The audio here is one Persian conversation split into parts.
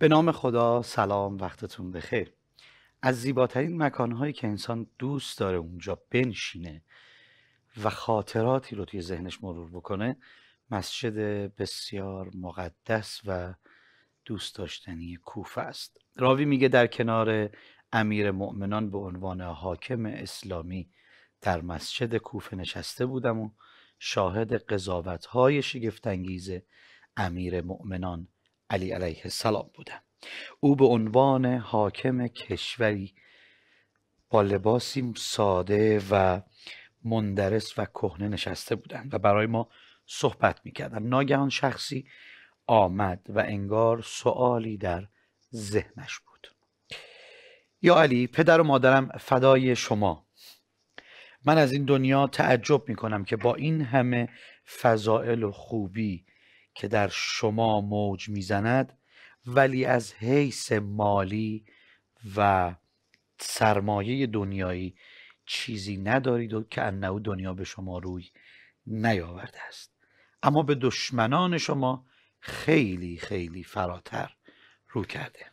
به نام خدا سلام وقتتون بخیر از زیباترین مکانهایی که انسان دوست داره اونجا بنشینه و خاطراتی رو توی ذهنش مرور بکنه مسجد بسیار مقدس و دوست داشتنی کوفه است راوی میگه در کنار امیر مؤمنان به عنوان حاکم اسلامی در مسجد کوفه نشسته بودم و شاهد قضاوت های شگفتانگیز امیر مؤمنان علی علیه السلام بودند او به عنوان حاکم کشوری با لباسی ساده و مندرس و کهنه نشسته بودند و برای ما صحبت میکردند ناگهان شخصی آمد و انگار سوالی در ذهنش بود یا علی پدر و مادرم فدای شما من از این دنیا تعجب میکنم که با این همه فضائل و خوبی که در شما موج میزند ولی از حیث مالی و سرمایه دنیایی چیزی ندارید و که انه دنیا به شما روی نیاورده است اما به دشمنان شما خیلی خیلی فراتر رو کرده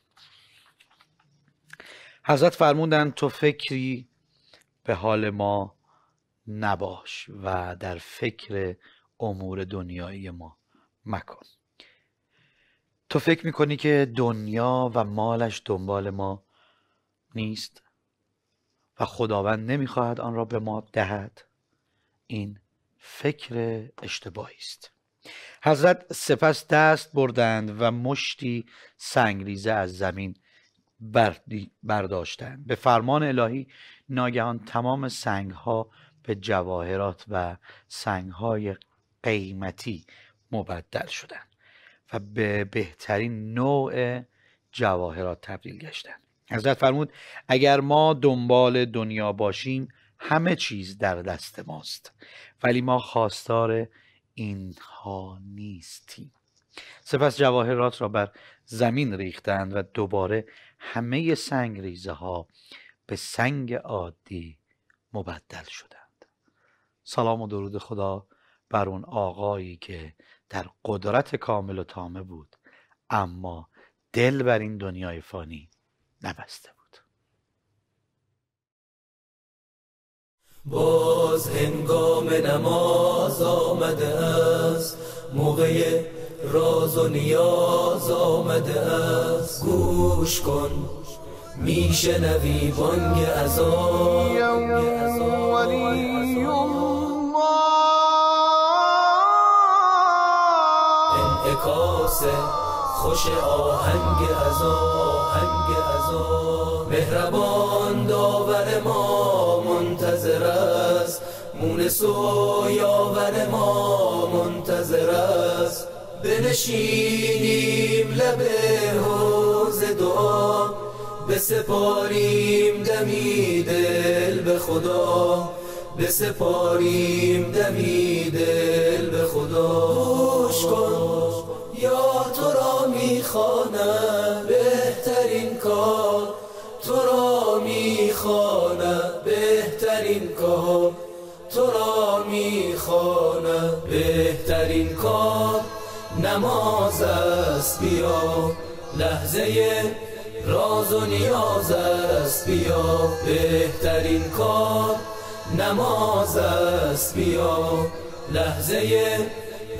حضرت فرمودند تو فکری به حال ما نباش و در فکر امور دنیایی ما مکن تو فکر میکنی که دنیا و مالش دنبال ما نیست و خداوند نمیخواهد آن را به ما دهد این فکر اشتباهی است حضرت سپس دست بردند و مشتی سنگریزه از زمین برداشتند به فرمان الهی ناگهان تمام سنگها به جواهرات و سنگهای قیمتی مبدل شدند و به بهترین نوع جواهرات تبدیل گشتند حضرت فرمود اگر ما دنبال دنیا باشیم همه چیز در دست ماست ولی ما خواستار اینها نیستیم سپس جواهرات را بر زمین ریختند و دوباره همه سنگ ریزه ها به سنگ عادی مبدل شدند سلام و درود خدا بر اون آقایی که در قدرت کامل و تامه بود اما دل بر این دنیای فانی نبسته بود باز هنگام نماز آمده است موقع راز و نیاز آمده است گوش کن میشه بانگ از آن خوش آهنگ از آهنگ از مهربان داور ما منتظر است مونس و یاور ما منتظر است بنشینیم لب حوز دعا بسپاریم دمی دل به خدا بسپاریم دمی دل به خدا گوش کن میخوانم بهترین کار تو را میخوانم بهترین کار تو را میخوانم بهترین کار نماز است بیا لحظه راز و نیاز است بیا بهترین کار نماز است بیا لحظه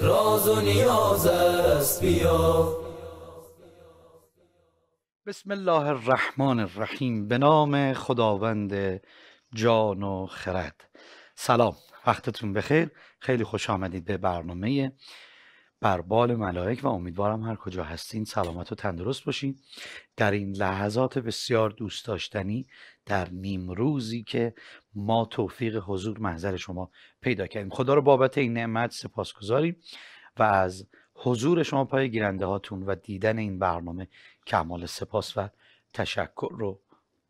راز و نیاز است بیا بسم الله الرحمن الرحیم به نام خداوند جان و خرد سلام وقتتون بخیر خیلی خوش آمدید به برنامه بربال ملائک و امیدوارم هر کجا هستین سلامت و تندرست باشین در این لحظات بسیار دوست داشتنی در نیم روزی که ما توفیق حضور محضر شما پیدا کردیم خدا رو بابت این نعمت سپاس گذاریم و از حضور شما پای گیرنده هاتون و دیدن این برنامه کمال سپاس و تشکر رو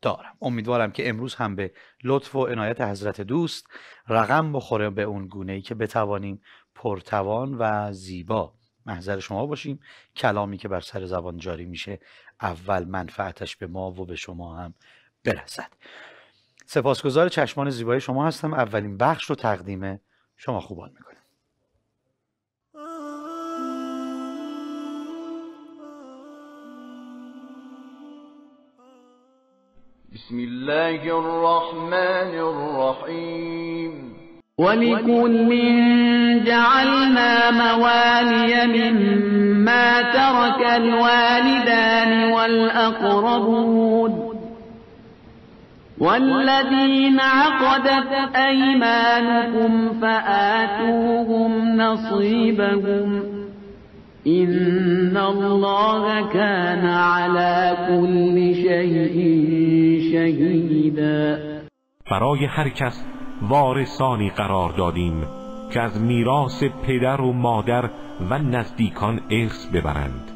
دارم امیدوارم که امروز هم به لطف و عنایت حضرت دوست رقم بخوره به اون گونه ای که بتوانیم پرتوان و زیبا محضر شما باشیم کلامی که بر سر زبان جاری میشه اول منفعتش به ما و به شما هم برسد سپاسگزار چشمان زیبای شما هستم اولین بخش رو تقدیم شما خوبان میکنم بسم الله الرحمن الرحيم ولكل جعلنا موالي مما ترك الوالدان والأقربون والذين عقدت أيمانكم فآتوهم نصيبهم إن الله كان على كل شيء برای هر کس وارثانی قرار دادیم که از میراث پدر و مادر و نزدیکان ارث ببرند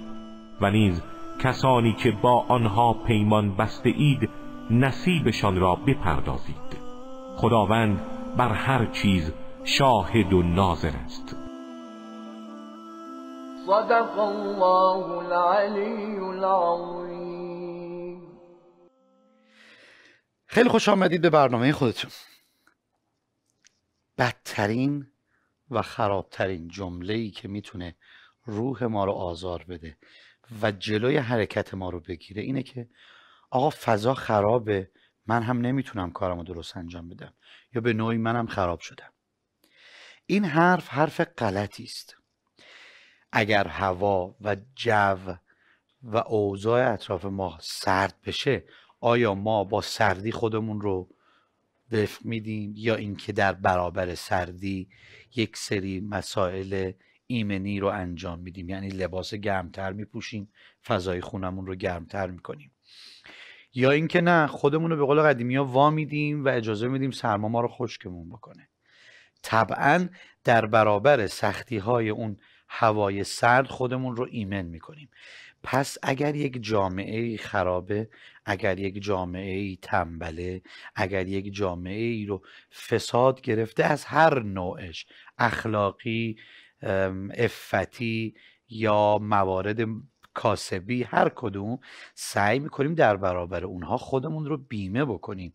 و نیز کسانی که با آنها پیمان بسته اید نصیبشان را بپردازید خداوند بر هر چیز شاهد و ناظر است صدق الله العلی العظیم خیلی خوش آمدید به برنامه خودتون بدترین و خرابترین جمله ای که میتونه روح ما رو آزار بده و جلوی حرکت ما رو بگیره اینه که آقا فضا خرابه من هم نمیتونم کارم رو درست انجام بدم یا به نوعی منم خراب شدم این حرف حرف غلطی است اگر هوا و جو و اوضاع اطراف ما سرد بشه آیا ما با سردی خودمون رو وفق میدیم یا اینکه در برابر سردی یک سری مسائل ایمنی رو انجام میدیم یعنی لباس گرمتر میپوشیم فضای خونمون رو گرمتر میکنیم یا اینکه نه خودمون رو به قول قدیمی ها وا میدیم و اجازه میدیم سرما ما رو خشکمون بکنه طبعا در برابر سختی های اون هوای سرد خودمون رو ایمن میکنیم پس اگر یک جامعه خرابه اگر یک جامعه تنبله اگر یک جامعه ای رو فساد گرفته از هر نوعش اخلاقی افتی یا موارد کاسبی هر کدوم سعی میکنیم در برابر اونها خودمون رو بیمه بکنیم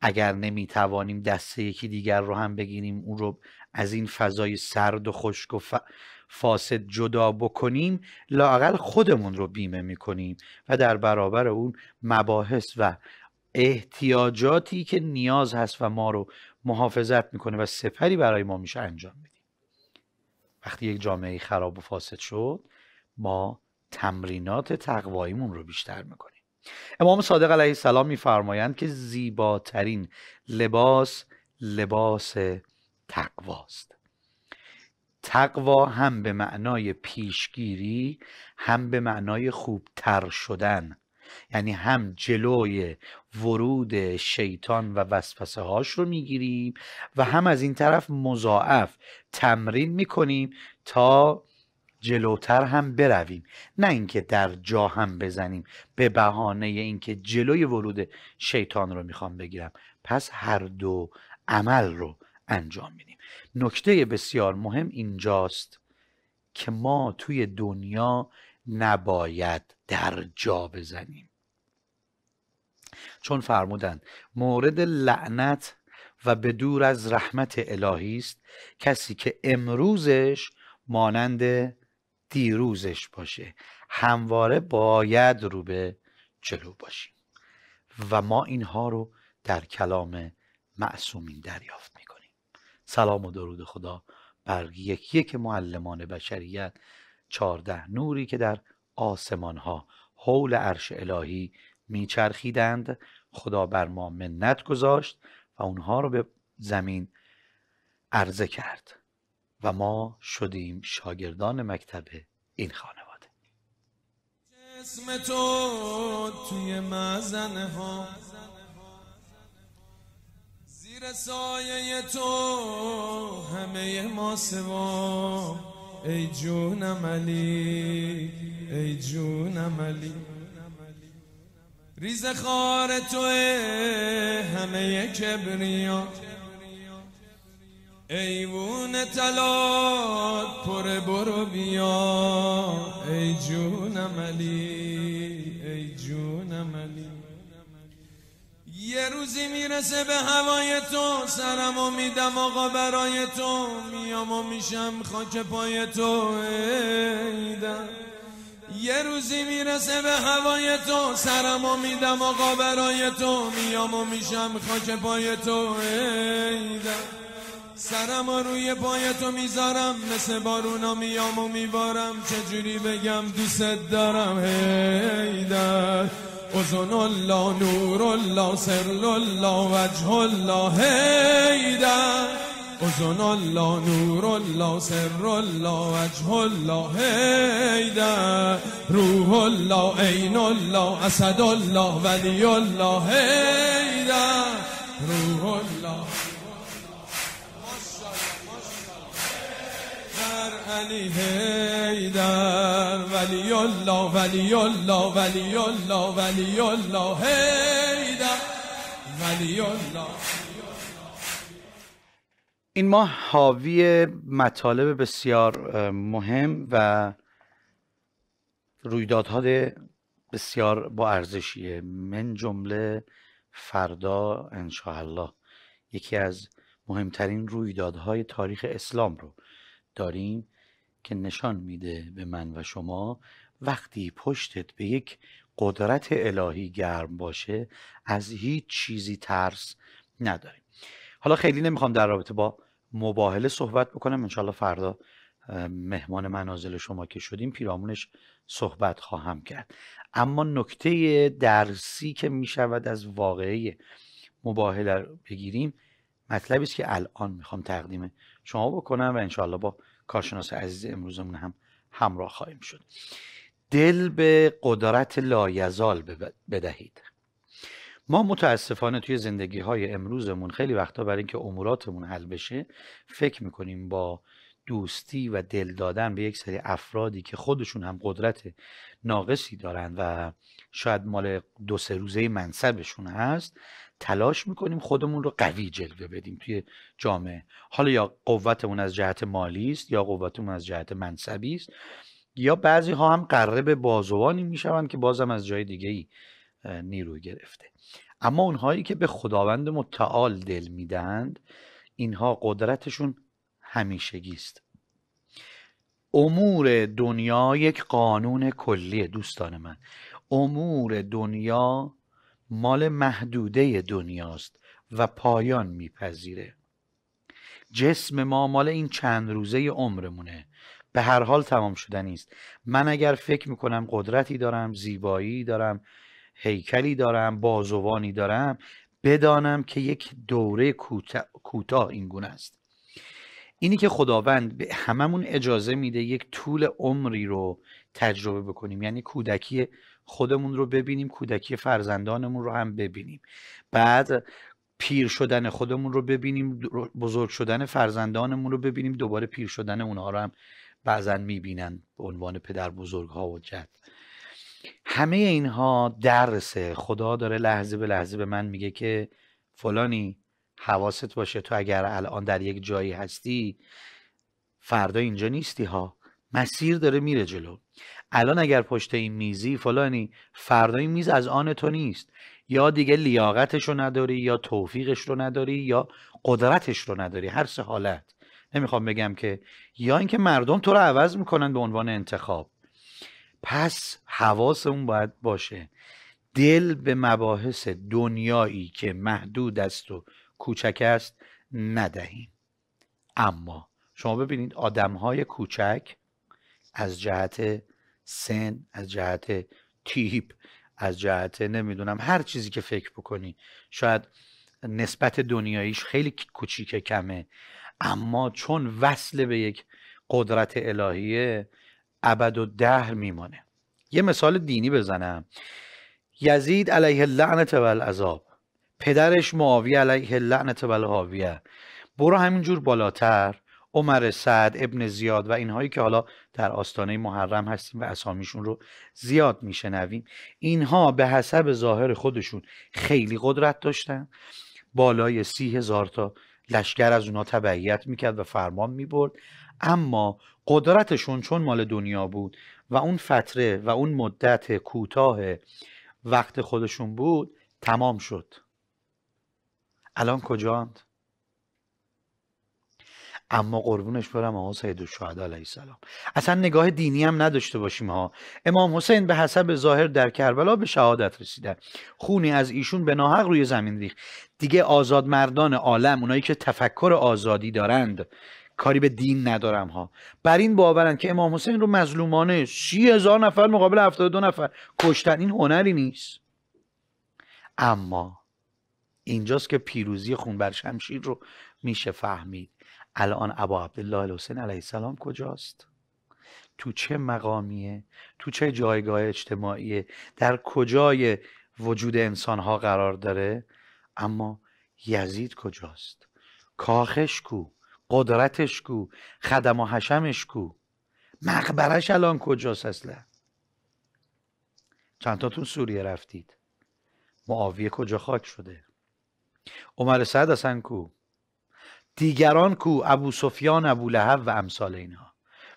اگر نمیتوانیم دست یکی دیگر رو هم بگیریم اون رو از این فضای سرد و خشک و فاسد جدا بکنیم لاقل خودمون رو بیمه میکنیم و در برابر اون مباحث و احتیاجاتی که نیاز هست و ما رو محافظت میکنه و سپری برای ما میشه انجام میدیم وقتی یک جامعه خراب و فاسد شد ما تمرینات تقواییمون رو بیشتر میکنیم امام صادق علیه السلام میفرمایند که زیباترین لباس لباس تقواست تقوا هم به معنای پیشگیری هم به معنای خوبتر شدن یعنی هم جلوی ورود شیطان و وسوسه هاش رو میگیریم و هم از این طرف مضاعف تمرین میکنیم تا جلوتر هم برویم نه اینکه در جا هم بزنیم به بهانه اینکه جلوی ورود شیطان رو میخوام بگیرم پس هر دو عمل رو انجام میدیم نکته بسیار مهم اینجاست که ما توی دنیا نباید در جا بزنیم چون فرمودن مورد لعنت و به دور از رحمت الهی است کسی که امروزش مانند دیروزش باشه همواره باید رو به جلو باشیم و ما اینها رو در کلام معصومین دریافت سلام و درود خدا بر یکی یک معلمان بشریت چارده نوری که در آسمان ها حول عرش الهی میچرخیدند خدا بر ما منت گذاشت و اونها رو به زمین عرضه کرد و ما شدیم شاگردان مکتب این خانواده اسم تو توی مزنه ها زیر سایه تو همه ما سوا ای جونم علی ای جونم علی ریز خار تو همه کبریا ایوون تلات پر برو بیا ای جونم علی یه روزی میرسه به هوای تو سرم و میدم آقا برای تو میام و میشم خاک پای تو ایدم یه روزی میرسه به هوای تو سرم و میدم آقا برای تو میام و میشم خاک پای تو ایدم سرم و روی پای تو میذارم مثل بارونا میام و میبارم چجوری بگم دوست دارم ایدم اذن الله نور الله سر الله وجه الله هیدا اذن الله نور الله سر الله وجه الله هیدا روح الله عین الله اسد الله ولی الله هیدا روح الله ولی این ماه حاوی مطالب بسیار مهم و رویدادهای بسیار با ارزشیه من جمله فردا الله یکی از مهمترین رویدادهای تاریخ اسلام رو داریم که نشان میده به من و شما وقتی پشتت به یک قدرت الهی گرم باشه از هیچ چیزی ترس نداریم حالا خیلی نمیخوام در رابطه با مباهله صحبت بکنم انشالله فردا مهمان منازل شما که شدیم پیرامونش صحبت خواهم کرد اما نکته درسی که میشود از واقعی مباهله بگیریم مطلبی که الان میخوام تقدیم شما بکنم و انشاالله با کارشناس عزیز امروزمون هم همراه خواهیم شد دل به قدرت لایزال بدهید ما متاسفانه توی زندگی های امروزمون خیلی وقتا برای اینکه اموراتمون حل بشه فکر میکنیم با دوستی و دل دادن به یک سری افرادی که خودشون هم قدرت ناقصی دارند و شاید مال دو سه روزه منصبشون هست تلاش میکنیم خودمون رو قوی جلوه بدیم توی جامعه حالا یا قوتمون از جهت مالی است یا قوتمون از جهت منصبی است یا بعضی ها هم قرب بازوانی میشوند که بازم از جای دیگه ای نیرو گرفته اما اونهایی که به خداوند متعال دل میدهند اینها قدرتشون همیشگی است امور دنیا یک قانون کلیه دوستان من امور دنیا مال محدوده دنیاست و پایان میپذیره جسم ما مال این چند روزه عمرمونه به هر حال تمام شده نیست من اگر فکر میکنم قدرتی دارم زیبایی دارم هیکلی دارم بازوانی دارم بدانم که یک دوره کوتاه این گونه است اینی که خداوند به هممون اجازه میده یک طول عمری رو تجربه بکنیم یعنی کودکی خودمون رو ببینیم کودکی فرزندانمون رو هم ببینیم بعد پیر شدن خودمون رو ببینیم بزرگ شدن فرزندانمون رو ببینیم دوباره پیر شدن اونها رو هم بعضا میبینن به عنوان پدر بزرگ ها و جد همه اینها درسه خدا داره لحظه به لحظه به من میگه که فلانی حواست باشه تو اگر الان در یک جایی هستی فردا اینجا نیستی ها مسیر داره میره جلو الان اگر پشت این میزی فلانی فردا این میز از آن تو نیست یا دیگه لیاقتش رو نداری یا توفیقش رو نداری یا قدرتش رو نداری هر سه حالت نمیخوام بگم که یا اینکه مردم تو رو عوض میکنن به عنوان انتخاب پس حواسمون باید باشه دل به مباحث دنیایی که محدود است و کوچک است ندهیم اما شما ببینید آدمهای کوچک از جهت سن از جهت تیپ از جهت نمیدونم هر چیزی که فکر بکنی شاید نسبت دنیاییش خیلی کوچیک کمه اما چون وصل به یک قدرت الهیه ابد و دهر میمانه یه مثال دینی بزنم یزید علیه لعنت و العذاب پدرش معاویه علیه لعنت و برو همینجور بالاتر عمر سعد ابن زیاد و اینهایی که حالا در آستانه محرم هستیم و اسامیشون رو زیاد میشنویم اینها به حسب ظاهر خودشون خیلی قدرت داشتن بالای سی هزار تا لشکر از اونا تبعیت میکرد و فرمان میبرد اما قدرتشون چون مال دنیا بود و اون فتره و اون مدت کوتاه وقت خودشون بود تمام شد الان کجاند؟ اما قربونش برم آقا سید الشهدا علیه السلام اصلا نگاه دینی هم نداشته باشیم ها امام حسین به حسب ظاهر در کربلا به شهادت رسیدن خونی از ایشون به ناحق روی زمین ریخت دیگه آزاد مردان عالم اونایی که تفکر آزادی دارند کاری به دین ندارم ها بر این باورن که امام حسین رو مظلومانه سی هزار نفر مقابل دو نفر کشتن این هنری نیست اما اینجاست که پیروزی خون بر شمشیر رو میشه فهمید الان ابا عبدالله الحسین علیه السلام کجاست تو چه مقامیه تو چه جایگاه اجتماعیه در کجای وجود انسان ها قرار داره اما یزید کجاست کاخش کو قدرتش کو خدم و حشمش کو مقبرش الان کجاست اصلا چند سوریه رفتید معاویه کجا خاک شده عمر سعد اصلا کو دیگران کو ابو سفیان ابو لهب و امثال اینها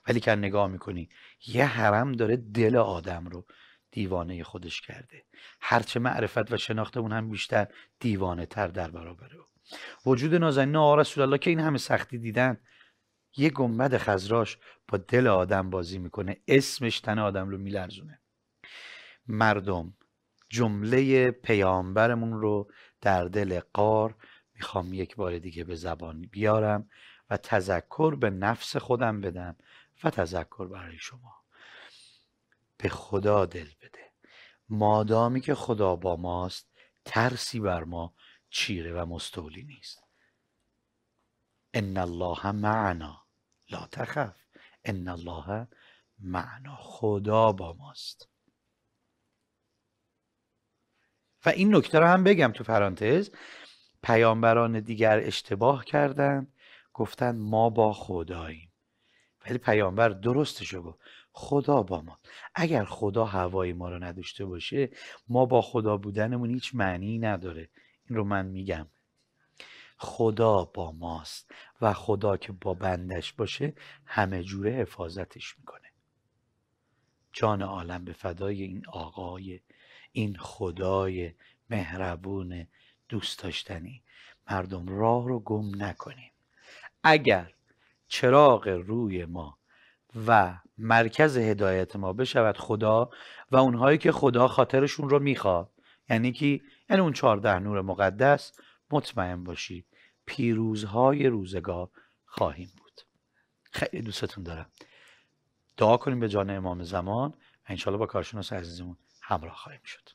ولی که نگاه میکنی یه حرم داره دل آدم رو دیوانه خودش کرده هرچه معرفت و شناختمون هم بیشتر دیوانه تر در برابر او وجود نازنین آقا رسول الله که این همه سختی دیدن یه گنبد خزراش با دل آدم بازی میکنه اسمش تن آدم رو میلرزونه مردم جمله پیامبرمون رو در دل قار میخوام یک بار دیگه به زبان بیارم و تذکر به نفس خودم بدم و تذکر برای شما به خدا دل بده مادامی که خدا با ماست ترسی بر ما چیره و مستولی نیست ان الله معنا لا تخف ان الله معنا خدا با ماست و این نکته رو هم بگم تو پرانتز پیامبران دیگر اشتباه کردند گفتند ما با خداییم ولی پیامبر درستش گفت خدا با ما اگر خدا هوای ما رو نداشته باشه ما با خدا بودنمون هیچ معنی نداره این رو من میگم خدا با ماست و خدا که با بندش باشه همه جوره حفاظتش میکنه جان عالم به فدای این آقای این خدای مهربون دوست داشتنی مردم راه رو گم نکنیم اگر چراغ روی ما و مرکز هدایت ما بشود خدا و اونهایی که خدا خاطرشون رو میخواد یعنی که یعنی اون چهارده نور مقدس مطمئن باشید پیروزهای روزگار خواهیم بود خیلی دوستتون دارم دعا کنیم به جان امام زمان و انشالله با کارشناس عزیزمون همراه خواهیم شد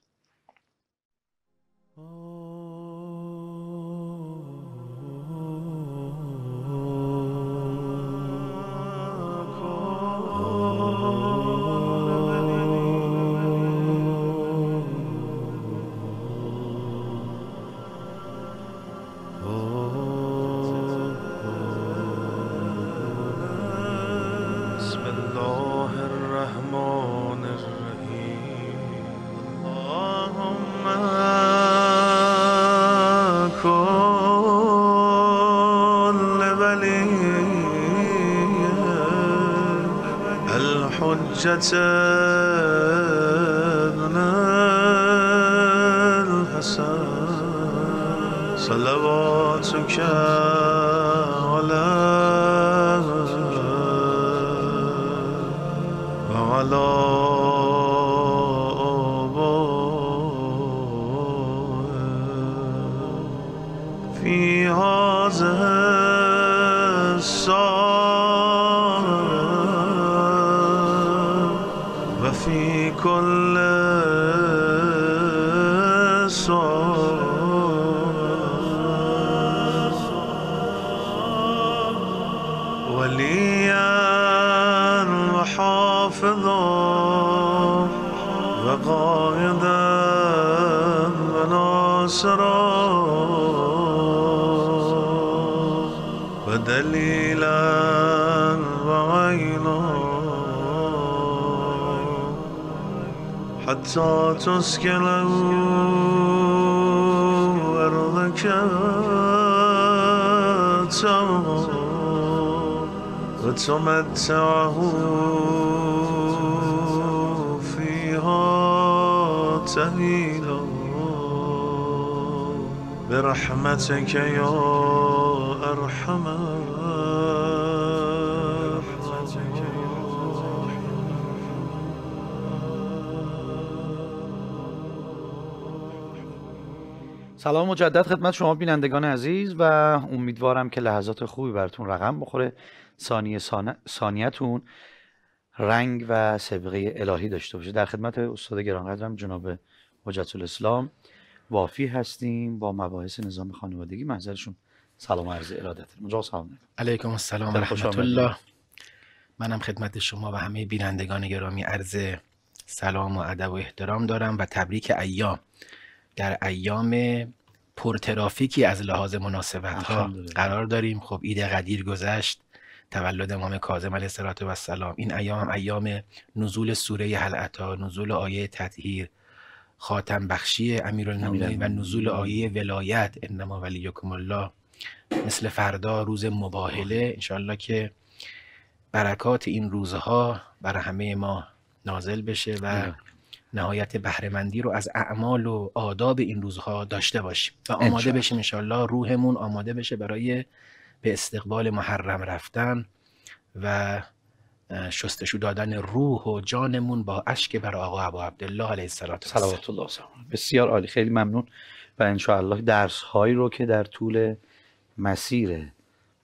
حجة من الحسن صلواتک تسكن أرضك وتمتعه فيها تهيلا برحمتك يا سلام مجدد خدمت شما بینندگان عزیز و امیدوارم که لحظات خوبی براتون رقم بخوره ثانیه ثانیتون رنگ و سبقه الهی داشته باشه در خدمت استاد گرانقدرم جناب حجت الاسلام وافی هستیم با مباحث نظام خانوادگی محضرشون سلام عرض ارادت مجا سلام علیکم السلام رحمت الله منم خدمت شما و همه بینندگان گرامی عرض سلام و ادب و احترام دارم و تبریک ایام در ایام پرترافیکی از لحاظ مناسبت ها قرار داریم خب ایده قدیر گذشت تولد امام کاظم علیه و السلام این ایام ایام نزول سوره حلعتا نزول آیه تطهیر خاتم بخشی امیرالمومنین و نزول آیه ولایت انما ولیکم الله مثل فردا روز مباهله انشالله که برکات این روزها بر همه ما نازل بشه و بله. نهایت بهرهمندی رو از اعمال و آداب این روزها داشته باشیم و آماده بشیم انشاءالله روحمون آماده بشه برای به استقبال محرم رفتن و شستشو دادن روح و جانمون با اشک بر آقا ابو عبدالله علیه السلام سلامت الله بسیار عالی خیلی ممنون و انشاءالله درس هایی رو که در طول مسیر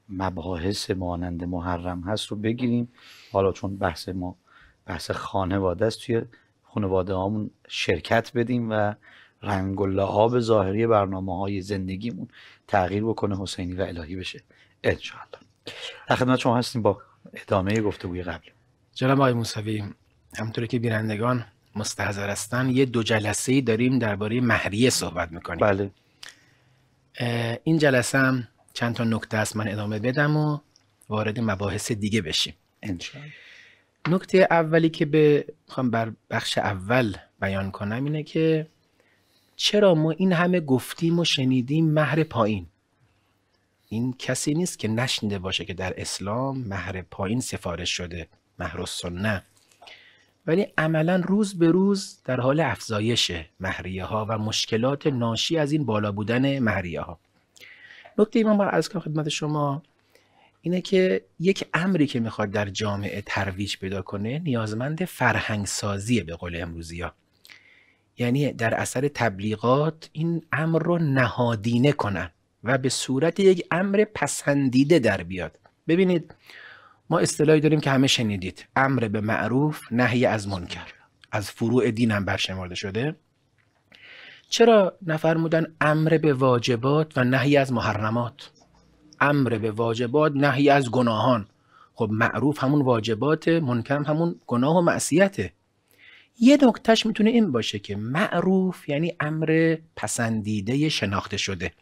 مباحث مانند محرم هست رو بگیریم حالا چون بحث ما بحث خانواده است توی خانواده هامون شرکت بدیم و رنگ و لعاب ظاهری برنامه های زندگیمون تغییر بکنه حسینی و الهی بشه انشاءالله در خدمت شما هستیم با ادامه بوی قبل جناب آقای موسوی همطوری که بینندگان مستحضر هستن یه دو جلسه ای داریم درباره مهریه صحبت میکنیم بله این جلسه هم چند تا نکته است من ادامه بدم و وارد مباحث دیگه بشیم انشاءالله نکته اولی که به بر بخش اول بیان کنم اینه که چرا ما این همه گفتیم و شنیدیم مهر پایین این کسی نیست که نشنده باشه که در اسلام مهر پایین سفارش شده مهر سنه ولی عملا روز به روز در حال افزایش مهریه ها و مشکلات ناشی از این بالا بودن مهریه ها نکته من از خدمت شما اینه که یک امری که میخواد در جامعه ترویج پیدا کنه نیازمند فرهنگ به قول امروزی ها. یعنی در اثر تبلیغات این امر رو نهادینه کنن و به صورت یک امر پسندیده در بیاد ببینید ما اصطلاحی داریم که همه شنیدید امر به معروف نهی از منکر از فروع دین هم برشمرده شده چرا نفرمودن امر به واجبات و نهی از محرمات امر به واجبات نهی از گناهان خب معروف همون واجبات منکر همون گناه و معصیته یه نکتهش میتونه این باشه که معروف یعنی امر پسندیده شناخته شده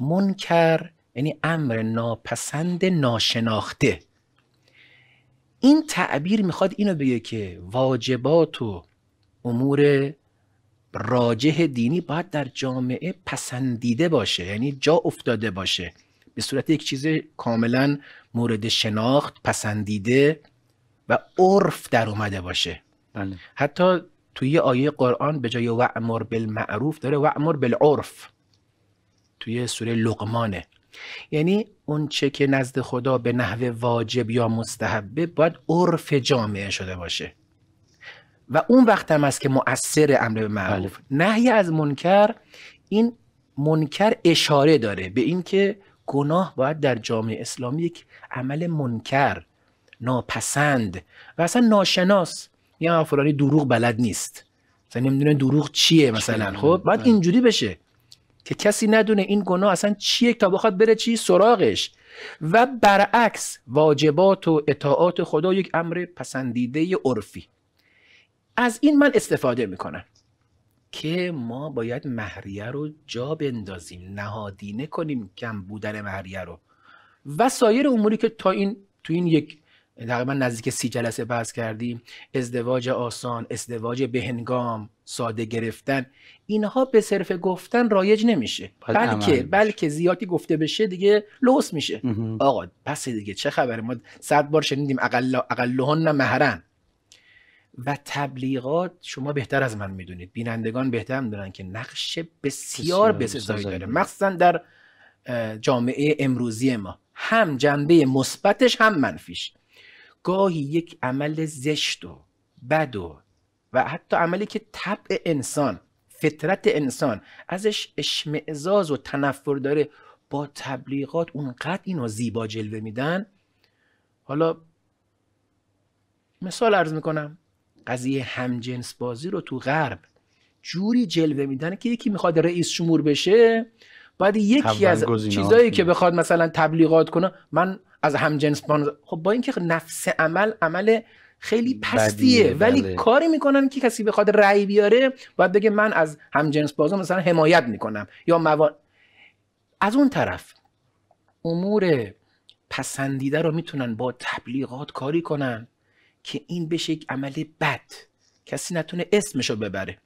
منکر یعنی امر ناپسند ناشناخته این تعبیر میخواد اینو بگه که واجبات و امور راجه دینی باید در جامعه پسندیده باشه یعنی جا افتاده باشه به صورت یک چیز کاملا مورد شناخت پسندیده و عرف در اومده باشه بله. حتی توی آیه قرآن به جای وعمر بالمعروف داره وعمر بالعرف توی سوره لقمانه یعنی اون چه که نزد خدا به نحو واجب یا مستحبه باید عرف جامعه شده باشه و اون وقت هم است که مؤثر امر به معروف بله. نهی از منکر این منکر اشاره داره به اینکه گناه باید در جامعه اسلامی یک عمل منکر ناپسند و اصلا ناشناس یا فلانی دروغ بلد نیست مثلا نمیدونه دروغ چیه مثلا خب باید بله. اینجوری بشه که کسی ندونه این گناه اصلا چیه تا بخواد بره چی سراغش و برعکس واجبات و اطاعات خدا یک امر پسندیده عرفی از این من استفاده میکنم که ما باید مهریه رو جا بندازیم نهادینه کنیم کم بودن مهریه رو و سایر اموری که تا این تو این یک تقریبا نزدیک سی جلسه بحث کردیم ازدواج آسان ازدواج بهنگام ساده گرفتن اینها به صرف گفتن رایج نمیشه بلکه بلکه زیادی گفته بشه دیگه لوس میشه آقا پس دیگه چه خبره ما صد بار شنیدیم اقل لهن مهرن و تبلیغات شما بهتر از من میدونید بینندگان بهتر میدونن که نقش بسیار بسزایی داره مخصوصا در جامعه امروزی ما هم جنبه مثبتش هم منفیش گاهی یک عمل زشت و بد و و حتی عملی که طبع انسان فطرت انسان ازش اشمعزاز و تنفر داره با تبلیغات اونقدر اینو زیبا جلوه میدن حالا مثال عرض میکنم قضیه همجنس بازی رو تو غرب جوری جلوه میدن که یکی میخواد رئیس جمهور بشه باید یکی از چیزایی که بخواد مثلا تبلیغات کنه من از همجنس بان خب با اینکه نفس عمل عمل خیلی پستیه بله. ولی کاری میکنن که کسی بخواد رأی بیاره باید بگه من از همجنس بازا مثلا حمایت میکنم یا موان از اون طرف امور پسندیده رو میتونن با تبلیغات کاری کنن که این بشه یک عمل بد کسی نتونه رو ببره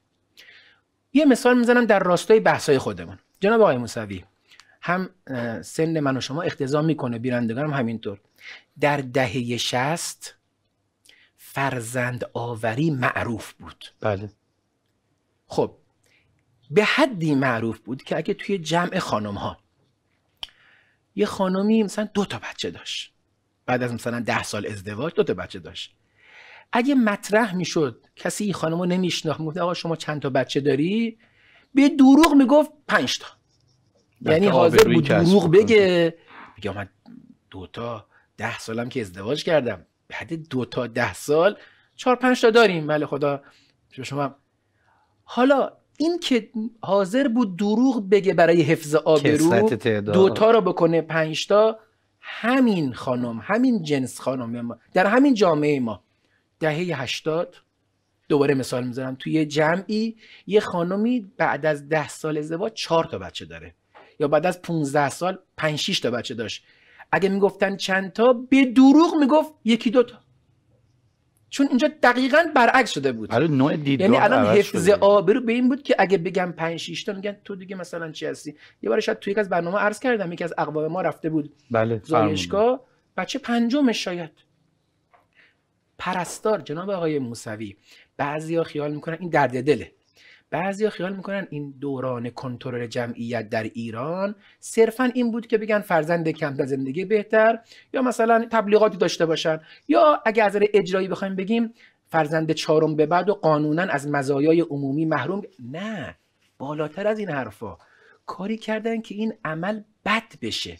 یه مثال میزنم در راستای بحثای خودمون جناب آقای موسوی هم سن من و شما اختضا میکنه هم همینطور در دهه شست فرزند آوری معروف بود بله خب به حدی معروف بود که اگه توی جمع خانم ها یه خانمی مثلا دو تا بچه داشت بعد از مثلا ده سال ازدواج دو تا بچه داشت اگه مطرح میشد کسی این خانم رو نمیشناخت میگفت آقا شما چند تا بچه داری به دروغ میگفت پنج تا یعنی حاضر بود دروغ بگه میگه من دو تا ده سالم که ازدواج کردم بعد دو تا ده سال چهار پنج تا داریم بله خدا شما حالا این که حاضر بود دروغ بگه برای حفظ آبرو تا رو بکنه تا همین خانم همین جنس خانم ما در همین جامعه ما دهه 80 دوباره مثال میذارم توی جمعی یه خانمی بعد از ده سال ازدواج چهار تا بچه داره یا بعد از 15 سال 5 6 تا بچه داشت اگه میگفتن چند تا به دروغ میگفت یکی دو تا چون اینجا دقیقا برعکس شده بود آره نوع دیدگاه یعنی الان حفظ آبرو به این بود که اگه بگم 5 6 تا میگن تو دیگه مثلا چی هستی یه بار شاید توی یک از برنامه عرض کردم یکی از اقوام ما رفته بود بله زایشگاه بچه پنجمش شاید پرستار جناب آقای موسوی بعضیا خیال میکنن این درد دله بعضیا خیال میکنن این دوران کنترل جمعیت در ایران صرفا این بود که بگن فرزند کمتر زندگی بهتر یا مثلا تبلیغاتی داشته باشن یا اگر از اجرایی بخوایم بگیم فرزند چهارم به بعد و قانونا از مزایای عمومی محروم نه بالاتر از این حرفا کاری کردن که این عمل بد بشه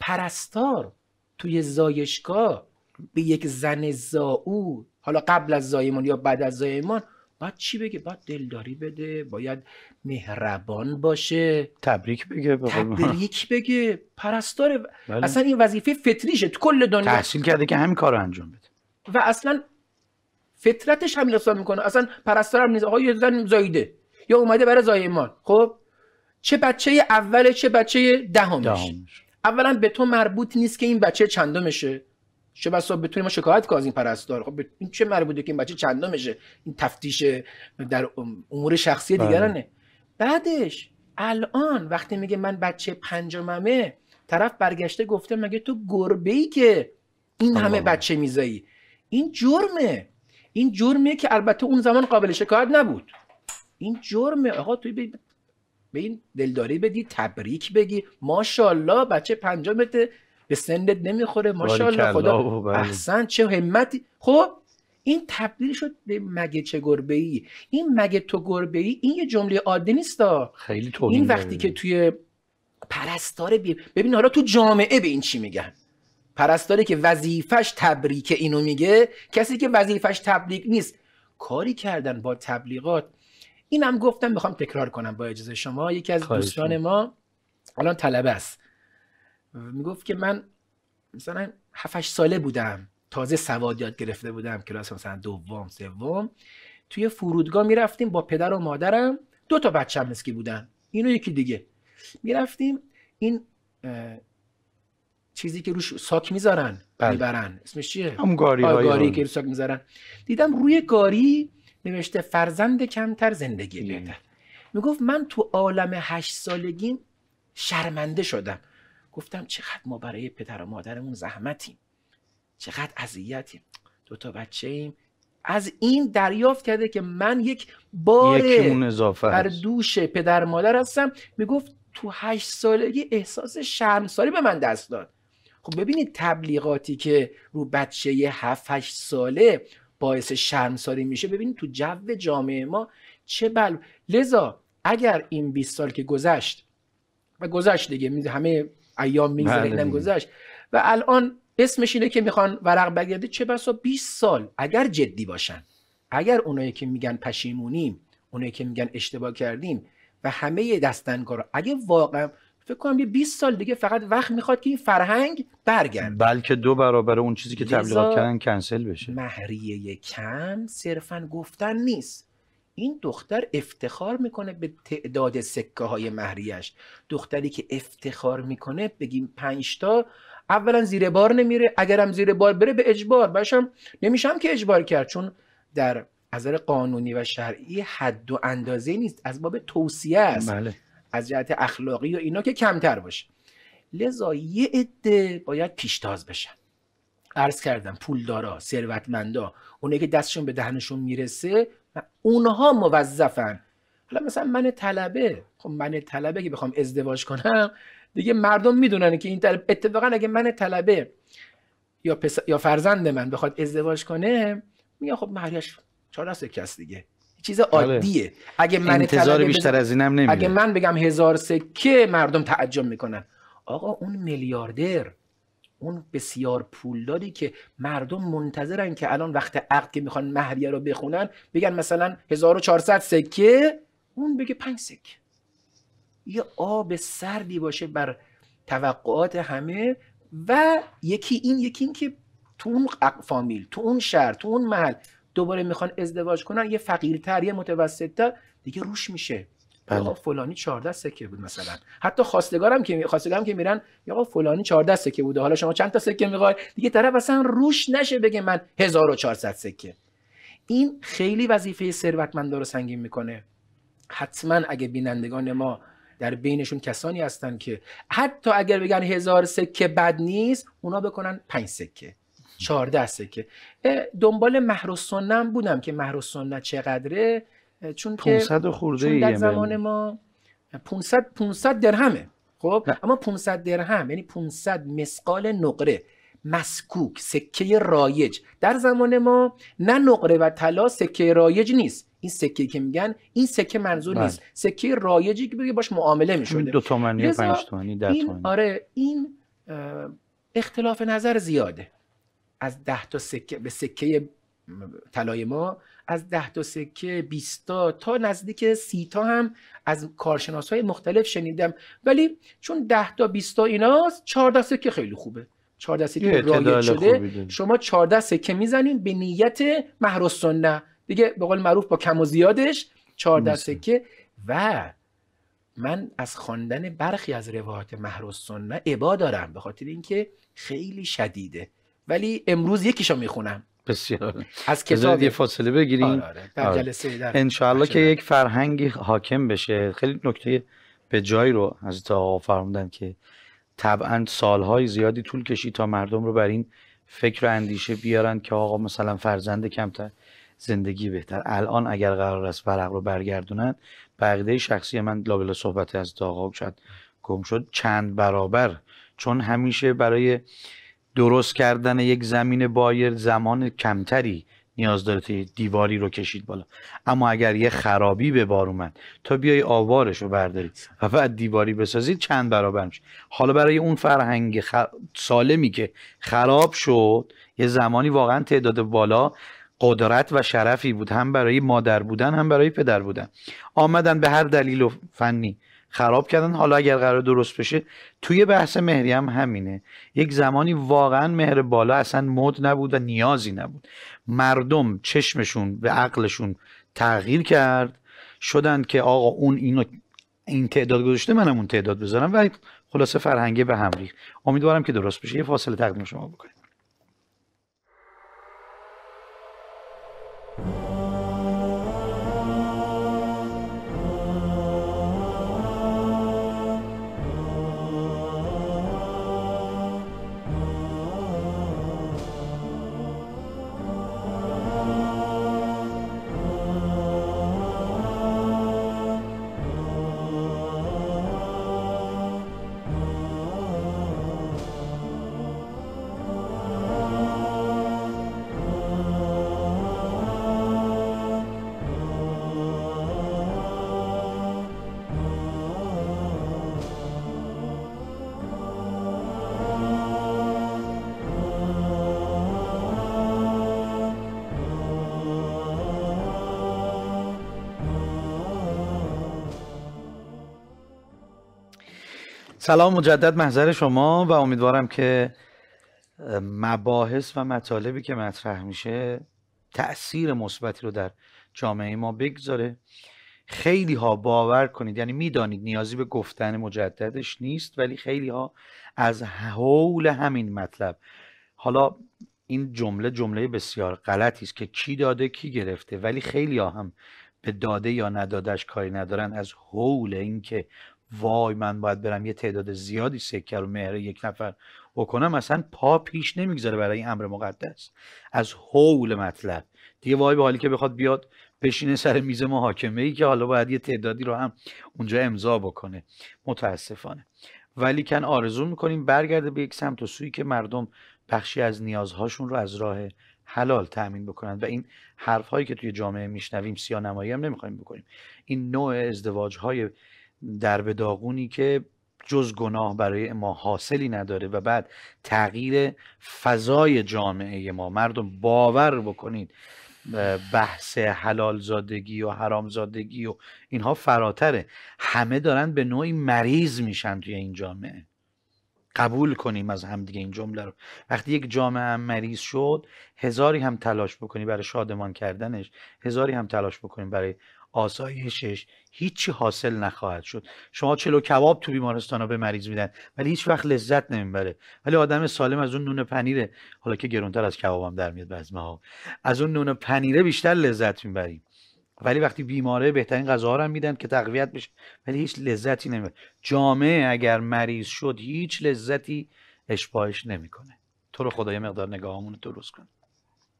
پرستار توی زایشگاه به یک زن زاو حالا قبل از زایمان یا بعد از زایمان باید چی بگه باید دلداری بده باید مهربان باشه تبریک بگه تبریک بگه پرستاره بله. اصلا این وظیفه فطریشه تو کل دنیا تحصیل کرده که همین کار انجام بده و اصلا فطرتش همین اصلا میکنه اصلا پرستار هم نیست آقا یه زن زایده یا اومده برای زایمان خب چه بچه اول چه بچه دهمش اولا به تو مربوط نیست که این بچه چندمشه چه بسا بتونیم ما شکایت کنیم از این پرستار خب این چه مربوطه که این بچه میشه این تفتیش در امور شخصی بله. دیگرانه بعدش الان وقتی میگه من بچه پنجممه طرف برگشته گفته مگه تو گربه ای که این همه بچه میزایی این جرمه این جرمه که البته اون زمان قابل شکایت نبود این جرمه آقا توی به این دلداری بدی تبریک بگی ماشاءالله بچه پنجمت به سندت نمیخوره ماشاءالله خدا بله. احسن چه همتی خب این تبدیل شد به مگه چه گربه ای این مگه تو گربه ای این یه جمله عادی نیست خیلی این وقتی که توی پرستار بی... ببین حالا تو جامعه به این چی میگن پرستاری که وظیفش تبریک اینو میگه کسی که وظیفش تبریک نیست کاری کردن با تبلیغات اینم گفتم میخوام تکرار کنم با اجازه شما یکی از دوستان ما الان طلبه است میگفت که من مثلا 7 ساله بودم تازه سواد یاد گرفته بودم کلاس مثلا دوم سوم توی فرودگاه میرفتیم با پدر و مادرم دو تا بچه مسکی بودن اینو یکی دیگه میرفتیم این چیزی که روش ساک میذارن بله. اسمش چیه هم گاری, گاری که ساک میذارن دیدم روی گاری نوشته فرزند کمتر زندگی یعنی. بهتر میگفت من تو عالم هشت سالگیم شرمنده شدم گفتم چقدر ما برای پدر و مادرمون زحمتیم چقدر اذیتیم دو تا بچه ایم از این دریافت کرده که من یک بار بر دوش پدر مادر هستم میگفت تو هشت سالگی احساس شرمساری به من دست داد خب ببینید تبلیغاتی که رو بچه هفت هشت ساله باعث شرمساری میشه ببینید تو جو جامعه ما چه بل لذا اگر این 20 سال که گذشت و گذشت دیگه همه ایام میگذره بله اینم گذشت و الان اسمش اینه که میخوان ورق بگرده چه بسا 20 سال اگر جدی باشن اگر اونایی که میگن پشیمونیم اونایی که میگن اشتباه کردیم و همه دستنکارا اگه واقعا فکر کنم یه 20 سال دیگه فقط وقت میخواد که این فرهنگ برگرد بلکه دو برابر اون چیزی که تبلیغات کردن کنسل بشه مهریه کم صرفا گفتن نیست این دختر افتخار میکنه به تعداد سکه های مهریش دختری که افتخار میکنه بگیم پنجتا اولا زیر بار نمیره اگرم زیر بار بره به اجبار باشم نمیشم که اجبار کرد چون در نظر قانونی و شرعی حد و اندازه نیست از باب توصیه است بله. از جهت اخلاقی و اینا که کمتر باشه لذا یه عده باید پیشتاز بشن عرض کردم پولدارا ثروتمندا اونایی که دستشون به دهنشون میرسه اونها موظفن حالا مثلا من طلبه خب من طلبه که بخوام ازدواج کنم دیگه مردم میدونن که این طلب اتفاقا اگه من طلبه یا, پس... یا فرزند من بخواد ازدواج کنه میگه خب مهریش چهار کس دیگه چیز بله. عادیه اگه من انتظار بیشتر از اینم نمیده. اگه من بگم هزار سکه مردم تعجب میکنن آقا اون میلیاردر اون بسیار پولداری که مردم منتظرن که الان وقت عقد که میخوان مهریه رو بخونن بگن مثلا 1400 سکه اون بگه 5 سکه یه آب سردی باشه بر توقعات همه و یکی این یکی این که تو اون فامیل تو اون شهر تو اون محل دوباره میخوان ازدواج کنن یه فقیرتر یه متوسطتر دیگه روش میشه آقا بله. فلانی 14 سکه بود مثلا حتی خواستگارم که خواستگارم که میرن یا فلانی 14 سکه بوده حالا شما چند تا سکه میخوای دیگه طرف اصلا روش نشه بگه من 1400 سکه این خیلی وظیفه ثروتمندا رو سنگین میکنه حتما اگه بینندگان ما در بینشون کسانی هستن که حتی اگر بگن هزار سکه بد نیست اونا بکنن پنج سکه چهارده سکه دنبال محروسنم بودم که محروس چقدره چون 500 که خورده چون در زمان ما 500 500 درهمه خب نه. اما 500 درهم یعنی 500 مسقال نقره مسکوک سکه رایج در زمان ما نه نقره و طلا سکه رایج نیست این سکه که میگن این سکه منظور بله. نیست سکه رایجی که بگه باش معامله میشده دو تومنی و پنج تومنی ده این آره این اختلاف نظر زیاده از ده تا سکه به سکه طلای ما از 10 تا سکه 20 تا تا نزدیک 30 تا هم از کارشناس های مختلف شنیدم ولی چون 10 تا 20 تا ایناست 14 سکه خیلی خوبه 14 سکه رایج شده شما 14 سکه میزنین به نیت محروس نه دیگه به قول معروف با کم و زیادش 14 سکه و من از خواندن برخی از روایات محروس نه عبا دارم به خاطر اینکه خیلی شدیده ولی امروز یکیشو میخونم بسیار از کتاب یه فاصله بگیریم آره, آره. در آره. جلسه در انشالله که یک فرهنگی حاکم بشه خیلی نکته به جایی رو از آقا فرمودن که طبعا سالهای زیادی طول کشید تا مردم رو بر این فکر و اندیشه بیارن که آقا مثلا فرزند کمتر زندگی بهتر الان اگر قرار است فرق رو برگردونن بقیده شخصی من لابلا صحبت از آقا شد گم شد چند برابر چون همیشه برای درست کردن یک زمین بایر زمان کمتری نیاز داره تا دیواری رو کشید بالا اما اگر یه خرابی به بار اومد تا بیای آوارش رو بردارید. و بعد دیواری بسازید چند برابر میشه حالا برای اون فرهنگ خ... سالمی که خراب شد یه زمانی واقعا تعداد بالا قدرت و شرفی بود هم برای مادر بودن هم برای پدر بودن آمدن به هر دلیل و فنی خراب کردن حالا اگر قرار درست بشه توی بحث مهری هم همینه یک زمانی واقعا مهر بالا اصلا مد نبود و نیازی نبود مردم چشمشون به عقلشون تغییر کرد شدند که آقا اون اینو این تعداد گذاشته منم اون تعداد بذارم و خلاصه فرهنگی به هم ریخت امیدوارم که درست بشه یه فاصله تقدیم شما بکنیم سلام مجدد محضر شما و امیدوارم که مباحث و مطالبی که مطرح میشه تاثیر مثبتی رو در جامعه ما بگذاره خیلی ها باور کنید یعنی میدانید نیازی به گفتن مجددش نیست ولی خیلی ها از حول همین مطلب حالا این جمله جمله بسیار غلطی است که کی داده کی گرفته ولی خیلی ها هم به داده یا ندادش کاری ندارن از حول اینکه وای من باید برم یه تعداد زیادی سکه رو مهر یک نفر بکنم اصلا پا پیش نمیگذاره برای این امر مقدس از حول مطلب دیگه وای به حالی که بخواد بیاد بشینه سر میز محاکمه ای که حالا باید یه تعدادی رو هم اونجا امضا بکنه متاسفانه ولی کن آرزو میکنیم برگرده به یک سمت و سویی که مردم بخشی از نیازهاشون رو از راه حلال تامین بکنند و این حرف هایی که توی جامعه میشنویم سیانمایی هم نمیخوایم بکنیم این نوع ازدواج های در به داغونی که جز گناه برای ما حاصلی نداره و بعد تغییر فضای جامعه ما مردم باور بکنید بحث حلال زادگی و حرام زادگی و اینها فراتره همه دارن به نوعی مریض میشن توی این جامعه قبول کنیم از همدیگه این جمله رو وقتی یک جامعه هم مریض شد هزاری هم تلاش بکنی برای شادمان کردنش هزاری هم تلاش بکنی برای آسایشش هیچی حاصل نخواهد شد شما چلو کباب تو بیمارستان ها به مریض میدن ولی هیچ وقت لذت نمیبره ولی آدم سالم از اون نون پنیره حالا که گرونتر از کبابم در میاد بعضی ها از اون نون پنیره بیشتر لذت میبریم ولی وقتی بیماره بهترین غذاها رو میدن که تقویت بشه ولی هیچ لذتی نمیبره جامعه اگر مریض شد هیچ لذتی اشباهش نمیکنه تو رو خدای مقدار نگاهمون رو درست کن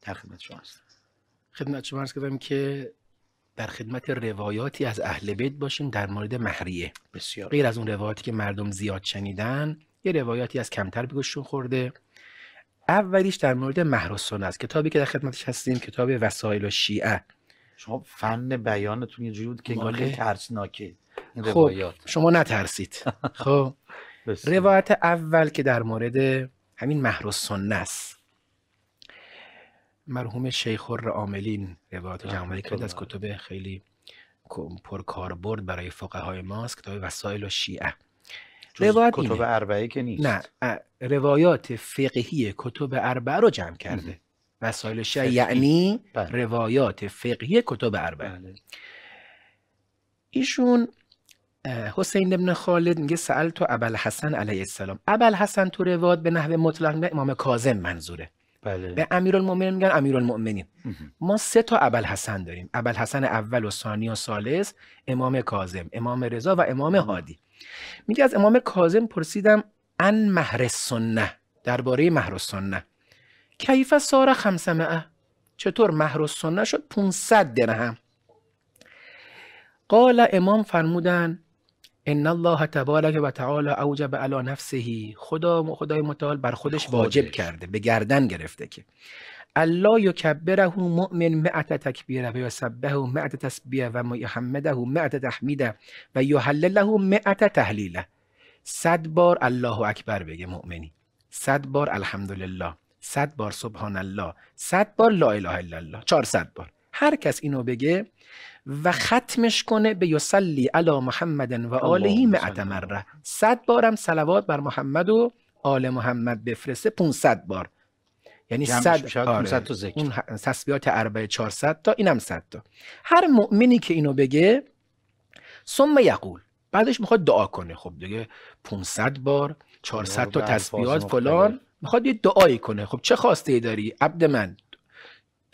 در خدمت شما هستم خدمت شما عرض کردم که در خدمت روایاتی از اهل بیت باشیم در مورد مهریه بسیار غیر از اون روایاتی که مردم زیاد شنیدن یه روایاتی از کمتر بگوشون خورده اولیش در مورد مهر است کتابی که در خدمتش هستیم کتاب وسایل و شیعه شما فن بیانتون یه جوری بود که انگار بله. ترسناکه خب، روایات شما نترسید خب روایت اول که در مورد همین مهر است مرحوم شیخ عاملین روایات جمعی کرد از کتب خیلی پرکاربرد برای فقه های ماست کتاب وسایل و شیعه روایت کتب اربعه که نیست نه روایات فقهی کتب اربعه رو جمع کرده وسائل وسایل شیعه یعنی بله. روایات فقهی کتب اربعه بله. ایشون حسین ابن خالد میگه سأل تو ابل حسن علیه السلام ابل حسن تو رواد به نحو مطلق امام کاظم منظوره بله. به امیرالمؤمنین میگن امیرالمؤمنین ما سه تا حسن داریم حسن اول و ثانی و ثالث امام کاظم امام رضا و امام هادی میگه از امام کاظم پرسیدم ان مهر سنه درباره مهر سنه کیف ساره خمسمه چطور مهر سنه شد 500 درهم قال امام فرمودن ان الله تبارک و تعالی اوجب علی نفسه خدا خدای متعال بر خودش, واجب کرده به گردن گرفته که الله یکبره مؤمن معت تکبیره و یسبه معت تسبیه و یحمده معت تحمیده و یحلله معت تحلیله صد بار الله اکبر بگه مؤمنی صد بار الحمدلله صد بار سبحان الله صد بار لا اله الا الله 400 بار هر کس اینو بگه و ختمش کنه به یصلی علی محمد و آله معت مره صد بارم صلوات بر محمد و آل محمد بفرسته 500 بار یعنی 100 آره. تا ذکر اون تسبیحات اربعه 400 تا اینم 100 تا هر مؤمنی که اینو بگه ثم یقول بعدش میخواد دعا کنه خب دیگه 500 بار 400 تا تسبیحات فلان میخواد یه دعایی کنه خب چه خواسته ای داری عبد من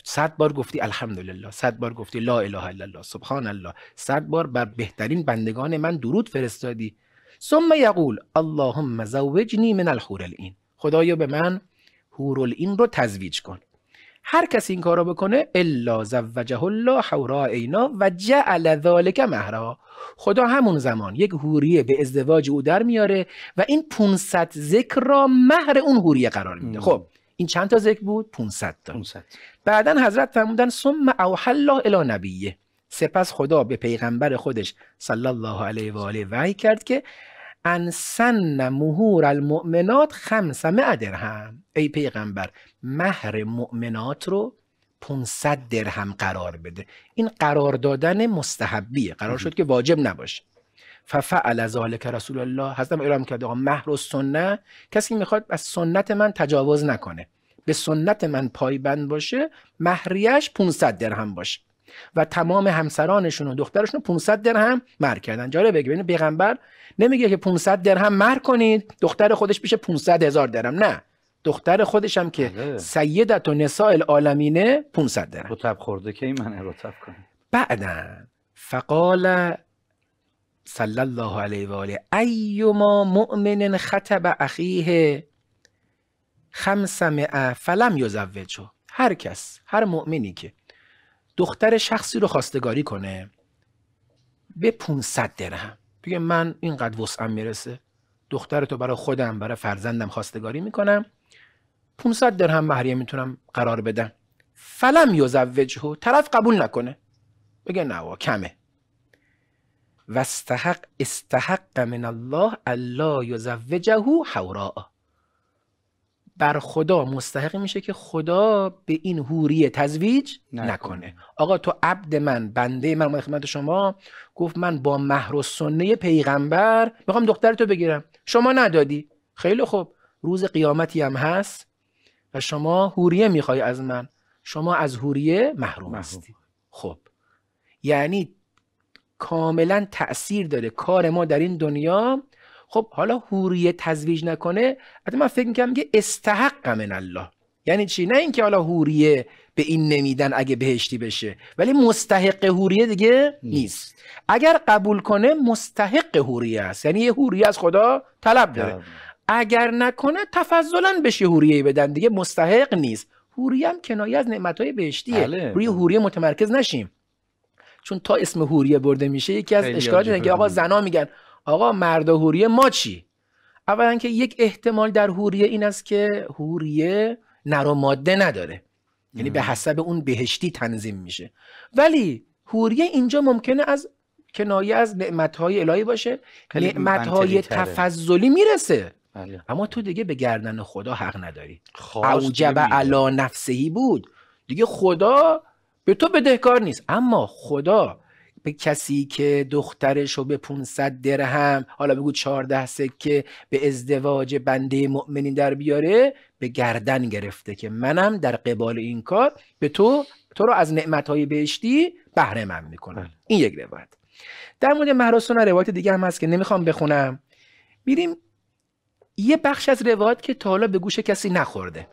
صد بار گفتی الحمدلله صد بار گفتی لا اله الا الله سبحان الله صد بار بر بهترین بندگان من درود فرستادی ثم یقول اللهم زوجنی من این، خدایا به من این رو تزویج کن هر کسی این کارو بکنه الا زوجه الله حورا عینا و جعل ذالک مهرا خدا همون زمان یک هوریه به ازدواج او در میاره و این 500 ذکر را مهر اون هوریه قرار میده خب این چند تا ذکر بود 500 تا 500 بعدا حضرت فرمودن ثم اوحل الله الی نبیه سپس خدا به پیغمبر خودش صلی الله علیه و آله وحی کرد که انسن مهور المؤمنات خمسمه درهم ای پیغمبر مهر مؤمنات رو 500 درهم قرار بده این قرار دادن مستحبیه قرار شد که واجب نباشه ففعل ذالک رسول الله حضرت اعلام کرده آقا مهر و سنه کسی میخواد از سنت من تجاوز نکنه به سنت من پایبند باشه مهریش 500 درهم باشه و تمام همسرانشون و دخترشون 500 درهم مهر کردن جاره بگی یعنی ببین پیغمبر نمیگه که 500 درهم مهر کنید دختر خودش بشه 500 هزار درهم نه دختر خودش هم که بله. سیدت و نساء العالمینه 500 درهم رتب خورده که این من رتب کنم بعدا فقال صلی الله علیه و آله ایما مؤمن خطب اخیه خمسمه فلم یزوجه هر کس هر مؤمنی که دختر شخصی رو خواستگاری کنه به 500 درهم بگه من اینقدر وسعم میرسه دخترتو برای خودم برای فرزندم خواستگاری میکنم 500 درهم مهریه میتونم قرار بدم فلم یزوجه طرف قبول نکنه بگه نه کمه و استحق استحق من الله الله یزوجه حورا بر خدا مستحق میشه که خدا به این حوری تزویج نکنه. آقا تو عبد من بنده من اومد خدمت شما گفت من با مهر و سنه پیغمبر میخوام دخترتو بگیرم شما ندادی خیلی خوب روز قیامتی هم هست و شما هوریه میخوای از من شما از هوریه محروم, محروم. هستی خب یعنی کاملا تاثیر داره کار ما در این دنیا خب حالا حوریه تزویج نکنه حتی من فکر میکنم که استحق من الله یعنی چی نه اینکه حالا حوریه به این نمیدن اگه بهشتی بشه ولی مستحق حوریه دیگه نیست اگر قبول کنه مستحق حوریه است یعنی یه حوریه از خدا طلب داره اگر نکنه تفضلا بشه حوریه بدن دیگه مستحق نیست حوریه هم کنایه از نعمتهای بهشتیه بله. روی حوریه متمرکز نشیم چون تا اسم هوریه برده میشه یکی از اشکالات اینه که آقا زنا میگن آقا مرد هوریه ما چی اولا که یک احتمال در هوریه این است که هوریه نر ماده نداره یعنی به حسب اون بهشتی تنظیم میشه ولی هوریه اینجا ممکنه از کنایه از نعمتهای الهی باشه نعمتهای تفضلی میرسه بله. اما تو دیگه به گردن خدا حق نداری اوجب علا نفسهی بود دیگه خدا به تو بدهکار نیست اما خدا به کسی که دخترش رو به 500 درهم حالا بگو 14 سکه به ازدواج بنده مؤمنی در بیاره به گردن گرفته که منم در قبال این کار به تو تو رو از های بهشتی بهره من میکنم بله. این یک روایت در مورد مهرسون روایت دیگه هم هست که نمیخوام بخونم میریم یه بخش از روایت که تا حالا به گوش کسی نخورده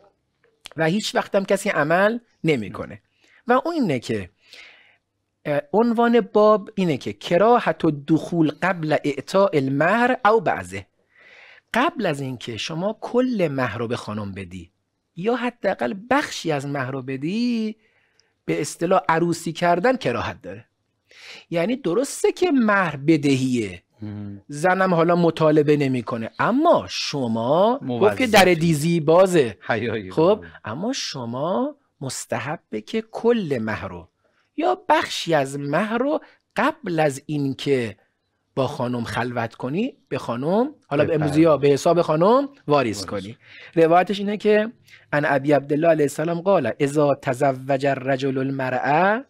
و هیچ وقت هم کسی عمل نمیکنه و اون اینه که عنوان باب اینه که کراهت و دخول قبل اعطاء المهر او بعضه قبل از اینکه شما کل مهر رو به خانم بدی یا حداقل بخشی از مهر رو بدی به اصطلاح عروسی کردن کراهت داره یعنی درسته که مهر بدهیه زنم حالا مطالبه نمیکنه اما شما گفت که در دیزی بازه خب اما شما مستحبه که کل مهرو رو یا بخشی از مهرو رو قبل از اینکه با خانم خلوت کنی به خانم حالا به امروزی ها به حساب خانم واریز کنی روایتش اینه که ان ابی عبدالله علیه السلام قال اذا تزوج الرجل المرأه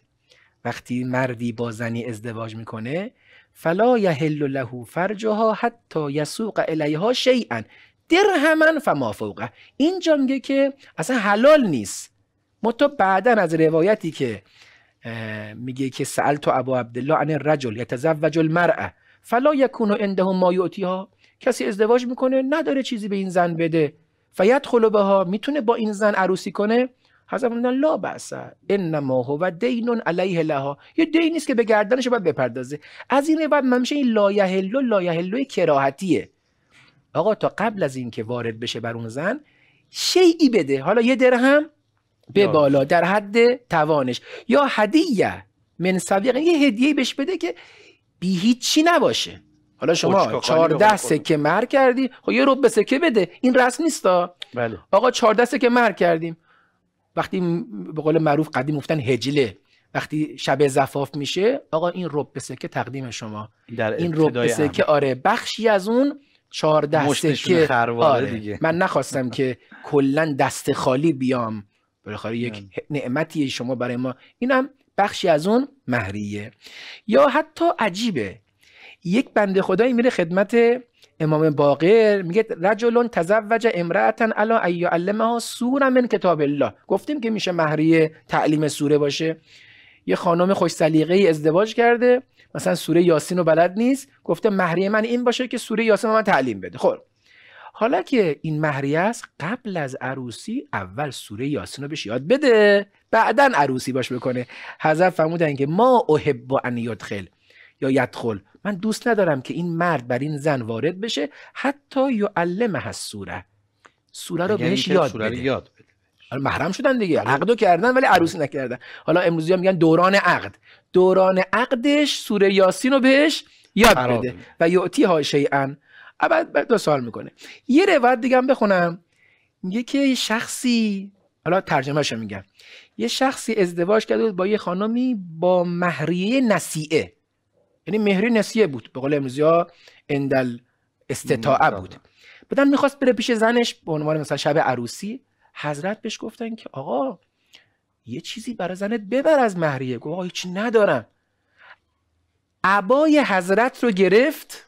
وقتی مردی با زنی ازدواج میکنه فلا یحل له فرجها حتی یسوق الیها شیئا درهما فما فوقه اینجا میگه که اصلا حلال نیست تا بعدا از روایتی که میگه که سأل تو ابو عبدالله عن رجل یتزوج المرأه فلا یکون عنده ما ها کسی ازدواج میکنه نداره چیزی به این زن بده فید ها میتونه با این زن عروسی کنه حضرت فرمودن لا بأس انما هو دین علیه لها یه دینی نیست که به گردنش باید بپردازه از این بعد این میشه این لایه لایحلو کراهتیه آقا تا قبل از اینکه وارد بشه بر اون زن شیعی بده حالا یه درهم به بالا در حد توانش یا هدیه من صدیق یه هدیه بهش بده که بی هیچی نباشه حالا شما 14 سکه مر کردی خب یه رب سکه بده این رسم نیست بله. آقا 14 سکه مر کردیم وقتی به قول معروف قدیم گفتن هجله وقتی شب زفاف میشه آقا این رب سکه تقدیم شما این رب سکه آره بخشی از اون 14 سکه آره. من نخواستم که کلا دست خالی بیام بالاخره یک بله. نعمتی شما برای ما این هم بخشی از اون مهریه یا حتی عجیبه یک بنده خدایی میره خدمت امام باقر میگه رجل تزوج امرأتا الا ای یعلمها سوره من کتاب الله گفتیم که میشه مهریه تعلیم سوره باشه یه خانم خوش سلیقه ای ازدواج کرده مثلا سوره یاسین رو بلد نیست گفته مهریه من این باشه که سوره یاسین من تعلیم بده خب حالا که این مهریه است قبل از عروسی اول سوره یاسین رو بهش یاد بده بعدا عروسی باش بکنه حضرت فرمودن که ما احب و ان یدخل یا یدخل من دوست ندارم که این مرد بر این زن وارد بشه حتی هست سوره سوره رو یعنی بهش یاد بده. محرم شدن دیگه آره. عقدو کردن ولی عروسی نکردن حالا امروزی ها میگن دوران عقد دوران عقدش سوره یاسین رو بهش یاد بده و یعطی ها شیئا بعد بعد سال میکنه یه روایت دیگه هم بخونم میگه که شخصی حالا ترجمهش میگم یه شخصی ازدواج کرده بود با یه خانمی با مهریه نسیعه یعنی مهری نسیعه بود به قول امروزی ها اندل استطاعه بود بدن میخواست بره پیش زنش به عنوان مثلا شب عروسی حضرت بهش گفتن که آقا یه چیزی برای زنت ببر از مهریه گفت آقا هیچی ندارم عبای حضرت رو گرفت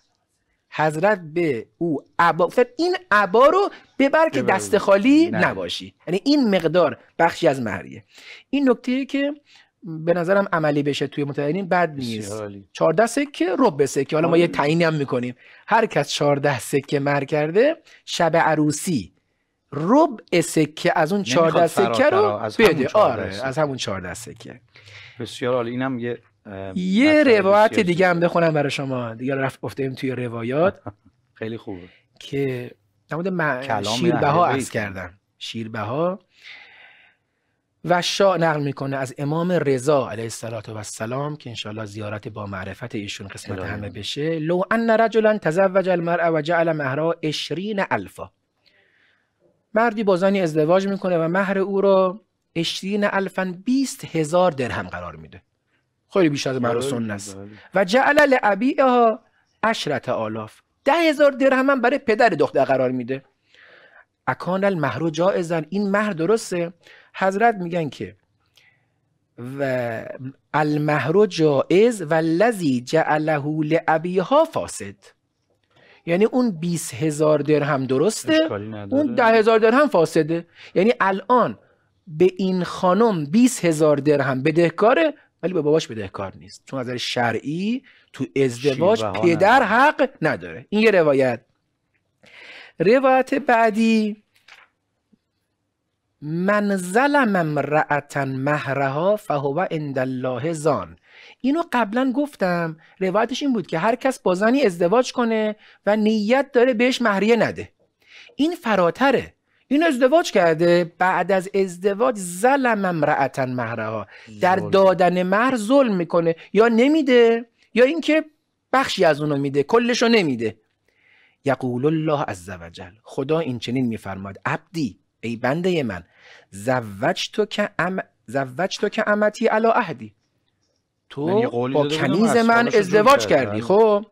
حضرت به او عبا این عبا رو ببر که دست خالی نباشی یعنی این مقدار بخشی از مهریه این نکته که به نظرم عملی بشه توی متدینین بد نیست 14 سکه رب سکه حالا ما یه تعینی هم میکنیم هر کس 14 سکه مر کرده شب عروسی ربع سکه از اون 14 سکه رو بده آره از همون 14 سکه بسیار عالی اینم یه یه روایت دیگه هم بخونم برای شما دیگه رفت گفتیم توی روایات خیلی خوبه که نمود من شیربه ها از کردم شیربه ها و شا نقل میکنه از امام رضا علیه السلام که انشالله زیارت با معرفت ایشون قسمت همه بشه لو ان رجلا تزوج المرء و جعل مهرا اشرین الفا مردی بازانی ازدواج میکنه و مهر او رو اشرین الفا بیست هزار درهم قرار میده خیلی بیش از مرا سنت است و جعل ها عشرت آلاف ده هزار درهم هم برای پدر دختر قرار میده اکان المهرو جایزن این مهر درسته حضرت میگن که و المهر جائز و لذی جعله ها فاسد یعنی اون 20 هزار درهم درسته اون ده هزار درهم فاسده یعنی الان به این خانم 20 هزار درهم بدهکاره ولی به باباش بدهکار نیست چون نظر شرعی تو ازدواج پدر حق نداره این یه روایت روایت بعدی من ظلم امرأتا مهرها فهو عند الله زان اینو قبلا گفتم روایتش این بود که هر کس با زنی ازدواج کنه و نیت داره بهش مهریه نده این فراتره این ازدواج کرده بعد از ازدواج ظلم امرأتا مهرها در دادن مهر ظلم میکنه یا نمیده یا اینکه بخشی از اونو میده کلشو نمیده یقول الله عز وجل خدا این چنین میفرماد عبدی ای بنده من زوج تو که ام تو که امتی علا عهدی تو یعنی با کنیز من ازدواج کردی بله. خب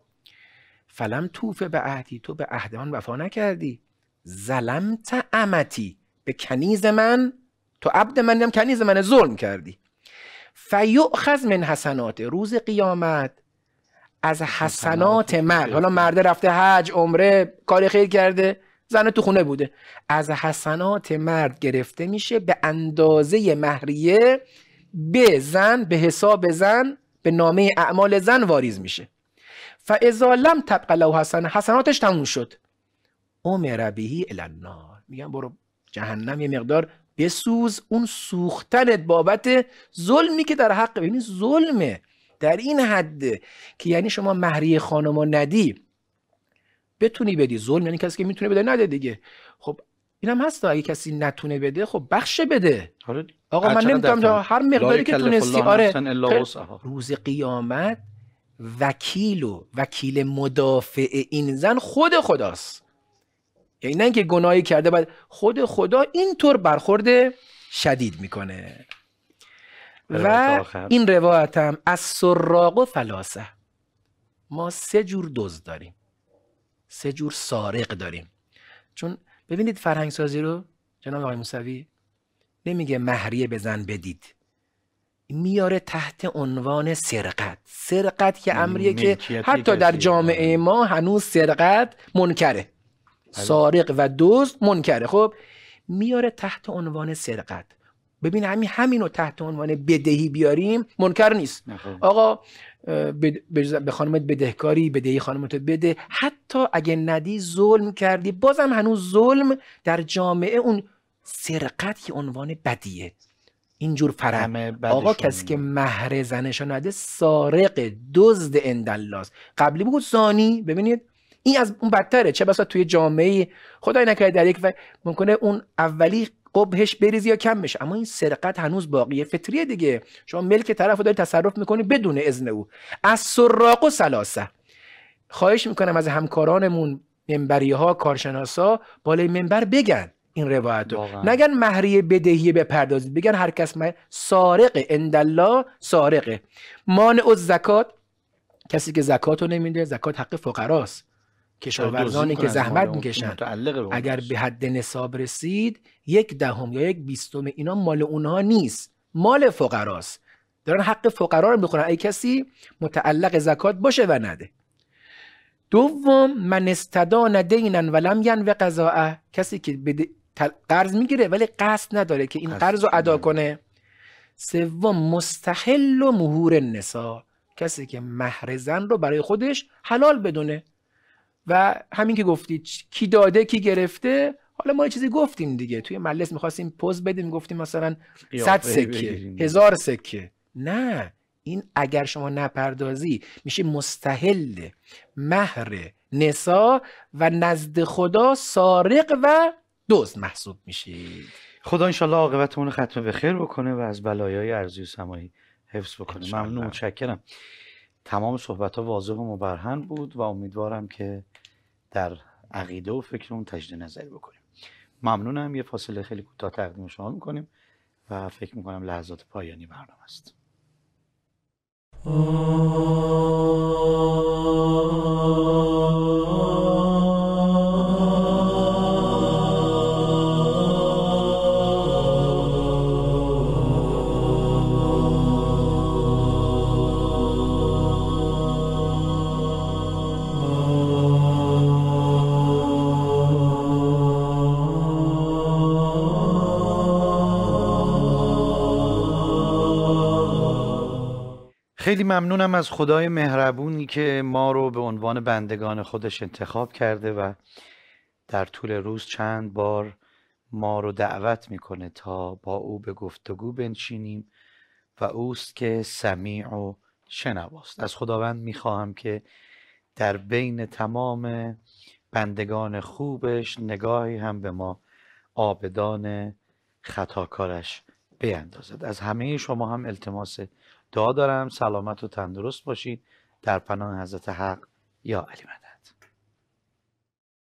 فلم توفه به عهدی تو به عهد من وفا نکردی زلمت امتی به کنیز من تو عبد من کنیز من ظلم کردی فیؤخذ من حسنات روز قیامت از حسنات مرد حالا مرده رفته حج عمره کار خیر کرده زن تو خونه بوده از حسنات مرد گرفته میشه به اندازه مهریه به زن به حساب زن به نامه اعمال زن واریز میشه فاذا لم تبقی حسن حسناتش تموم شد امر بهی النار میگن برو جهنم یه مقدار بسوز اون سوختنت بابت ظلمی که در حق ببینی ظلمه در این حد که یعنی شما مهریه خانمو ندی بتونی بدی ظلم یعنی کسی که میتونه بده نده دیگه خب اینم هست اگه کسی نتونه بده خب بخش بده آقا من نمیتونم هر مقداری که تونستی آره روز قیامت وکیل و وکیل مدافع این زن خود خداست یعنی نه اینکه گناهی کرده بعد خود خدا اینطور برخورد شدید میکنه و این روایت هم از سراغ و فلاسه ما سه جور دزد داریم سه جور سارق داریم چون ببینید فرهنگ سازی رو جناب آقای موسوی نمیگه مهریه بزن بدید میاره تحت عنوان سرقت سرقت که امریه که حتی در جامعه ما هنوز سرقت منکره سارق و دزد منکره خب میاره تحت عنوان سرقت ببین همین همین رو تحت عنوان بدهی بیاریم منکر نیست خب. آقا به خانمت بدهکاری بدهی خانمت بده حتی اگه ندی ظلم کردی بازم هنوز ظلم در جامعه اون سرقت یه عنوان بدیه اینجور فرق آقا کسی که مهر زنشان نده سارق دزد اندلاس قبلی بود زانی ببینید این از اون بدتره چه بسا توی جامعه خدای نکرده در یک و ممکنه اون اولی قبهش بریزی یا کم بشه اما این سرقت هنوز باقیه فطریه دیگه شما ملک طرف داری تصرف میکنی بدون اذن او از سراق و سلاسه خواهش میکنم از همکارانمون منبری ها کارشناسا بالای منبر بگن این روایت رو نگن مهریه بدهی بپردازید بگن هر کس من سارقه اندلا سارقه مانع از زکات کسی که زکات رو نمیده زکات حق فقراست کشاورزانی که زحمت میکشن اگر به حد نصاب رسید یک دهم یا یک بیستم اینا مال اونها نیست مال فقراست دارن حق فقرا رو میخورن ای کسی متعلق زکات باشه و نده دوم من استدان دینا ولم ین و کسی که به قرض میگیره ولی قصد نداره که این قرض رو ادا کنه سوم مستحل و مهور نسا کسی که مهر زن رو برای خودش حلال بدونه و همین که گفتید کی داده کی گرفته حالا ما یه چیزی گفتیم دیگه توی مجلس میخواستیم پوز بدیم گفتیم مثلا 100 سکه هزار سکه نه این اگر شما نپردازی میشه مستحل مهر نسا و نزد خدا سارق و دوز محسوب میشید خدا انشالله آقابتمون ختم به خیر بکنه و از بلایای عرضی و سمایی حفظ بکنه ممنون متشکرم تمام صحبت ها واضح و مبرهن بود و امیدوارم که در عقیده و فکر اون تجدید نظر بکنیم ممنونم یه فاصله خیلی کوتاه تقدیم شما میکنیم و فکر میکنم لحظات پایانی برنامه است خیلی ممنونم از خدای مهربونی که ما رو به عنوان بندگان خودش انتخاب کرده و در طول روز چند بار ما رو دعوت میکنه تا با او به گفتگو بنشینیم و اوست که سمیع و شنواست از خداوند میخواهم که در بین تمام بندگان خوبش نگاهی هم به ما آبدان خطاکارش بیندازد از همه شما هم التماس دعا دارم سلامت و تندرست باشید در پناه حضرت حق یا علی